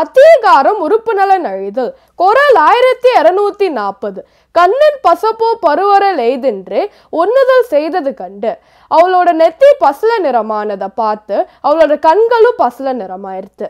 அத்தியகாரம் உறுப்பு நலன் அழிதல் குரல் ஆயிரத்தி இருநூத்தி நாற்பது கண்ணன் பசப்போ பருவரல் எய்தென்று ஒன்னுதல் செய்தது கண்டு அவளோட நெத்தி பசுல நிறமானதை பார்த்து அவளோட கண்களும் பசுல நிறமாயிருத்து